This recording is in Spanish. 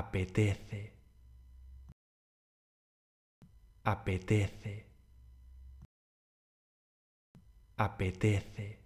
apetece, apetece, apetece.